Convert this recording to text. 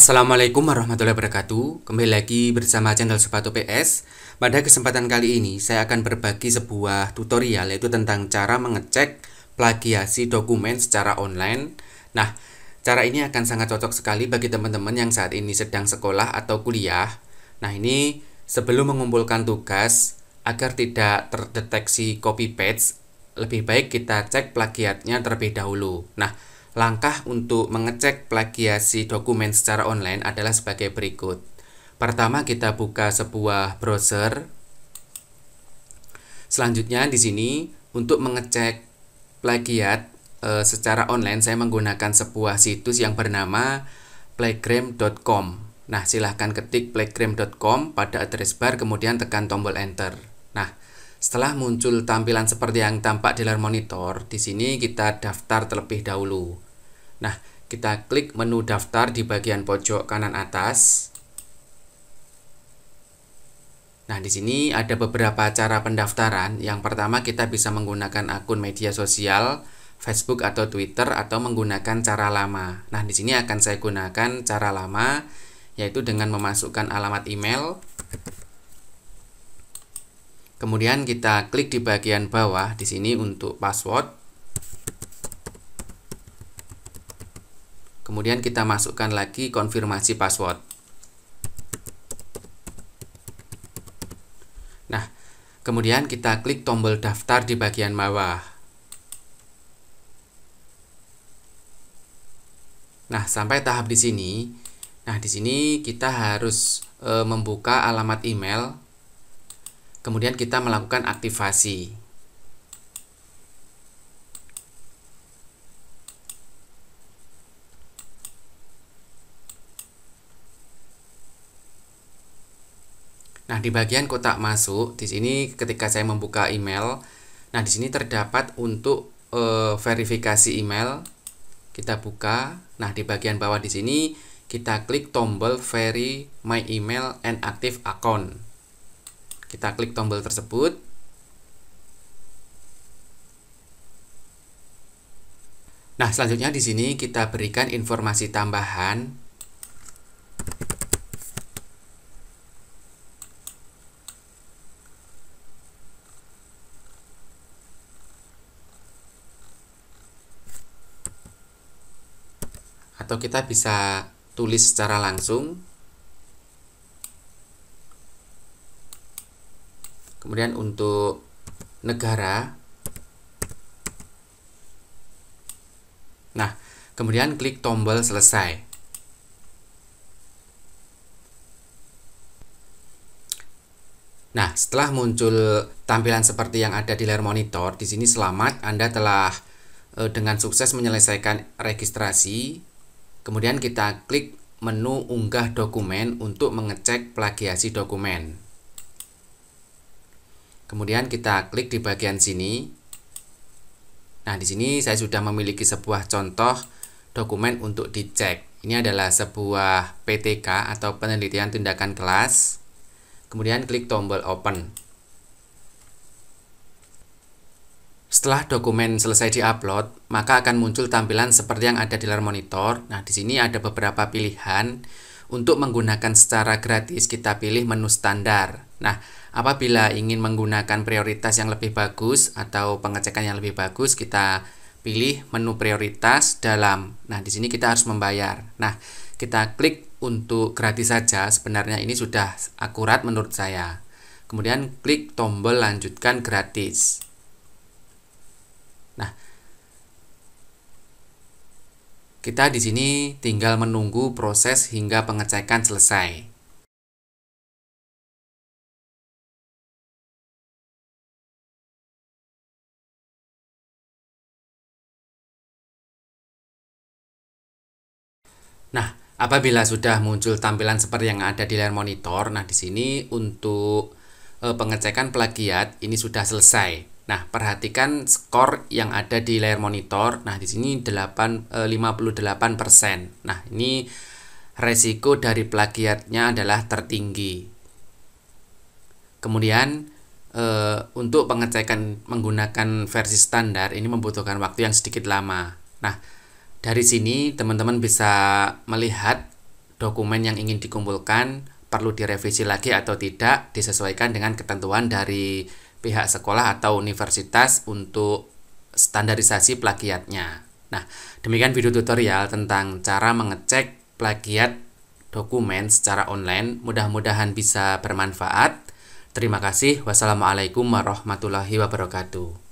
Assalamualaikum warahmatullahi wabarakatuh Kembali lagi bersama channel Sepatu PS Pada kesempatan kali ini saya akan berbagi sebuah tutorial yaitu tentang cara mengecek plagiasi dokumen secara online Nah, cara ini akan sangat cocok sekali bagi teman-teman yang saat ini sedang sekolah atau kuliah Nah ini sebelum mengumpulkan tugas agar tidak terdeteksi copy paste lebih baik kita cek plagiatnya terlebih dahulu. Nah, Langkah untuk mengecek plagiasi dokumen secara online adalah sebagai berikut. Pertama kita buka sebuah browser. Selanjutnya di sini untuk mengecek plagiat e, secara online saya menggunakan sebuah situs yang bernama playgram.com. Nah, silahkan ketik playgram.com pada address bar kemudian tekan tombol enter. Nah, setelah muncul tampilan seperti yang tampak di layar monitor, di sini kita daftar terlebih dahulu. Nah, kita klik menu daftar di bagian pojok kanan atas. Nah, di sini ada beberapa cara pendaftaran. Yang pertama, kita bisa menggunakan akun media sosial, Facebook atau Twitter, atau menggunakan cara lama. Nah, di sini akan saya gunakan cara lama, yaitu dengan memasukkan alamat email, Kemudian kita klik di bagian bawah di sini untuk password. Kemudian kita masukkan lagi konfirmasi password. Nah, kemudian kita klik tombol daftar di bagian bawah. Nah, sampai tahap di sini. Nah, di sini kita harus e, membuka alamat email Kemudian kita melakukan aktivasi. Nah, di bagian kotak masuk, di sini ketika saya membuka email, nah di sini terdapat untuk e, verifikasi email. Kita buka. Nah, di bagian bawah di sini kita klik tombol verify My Email and Active Account. Kita klik tombol tersebut. Nah, selanjutnya di sini kita berikan informasi tambahan atau kita bisa tulis secara langsung kemudian untuk negara nah kemudian klik tombol selesai Nah, setelah muncul tampilan seperti yang ada di layar monitor, di sini selamat Anda telah eh, dengan sukses menyelesaikan registrasi. Kemudian kita klik menu unggah dokumen untuk mengecek plagiasi dokumen. Kemudian kita klik di bagian sini. Nah, di sini saya sudah memiliki sebuah contoh dokumen untuk dicek. Ini adalah sebuah PTK atau penelitian tindakan kelas. Kemudian klik tombol open. Setelah dokumen selesai diupload, maka akan muncul tampilan seperti yang ada di layar monitor. Nah, di sini ada beberapa pilihan. Untuk menggunakan secara gratis, kita pilih menu standar. Nah, Apabila ingin menggunakan prioritas yang lebih bagus atau pengecekan yang lebih bagus, kita pilih menu prioritas dalam. Nah, di sini kita harus membayar. Nah, kita klik untuk gratis saja. Sebenarnya ini sudah akurat menurut saya. Kemudian klik tombol lanjutkan gratis. Nah, kita di sini tinggal menunggu proses hingga pengecekan selesai. Nah, apabila sudah muncul tampilan seperti yang ada di layar monitor, nah di sini untuk e, pengecekan plagiat ini sudah selesai. Nah, perhatikan skor yang ada di layar monitor. Nah, di sini 8 e, 58%. Nah, ini resiko dari plagiatnya adalah tertinggi. Kemudian e, untuk pengecekan menggunakan versi standar ini membutuhkan waktu yang sedikit lama. Nah, dari sini teman-teman bisa melihat dokumen yang ingin dikumpulkan perlu direvisi lagi atau tidak disesuaikan dengan ketentuan dari pihak sekolah atau universitas untuk standarisasi plagiatnya. Nah, demikian video tutorial tentang cara mengecek plagiat dokumen secara online. Mudah-mudahan bisa bermanfaat. Terima kasih. Wassalamualaikum warahmatullahi wabarakatuh.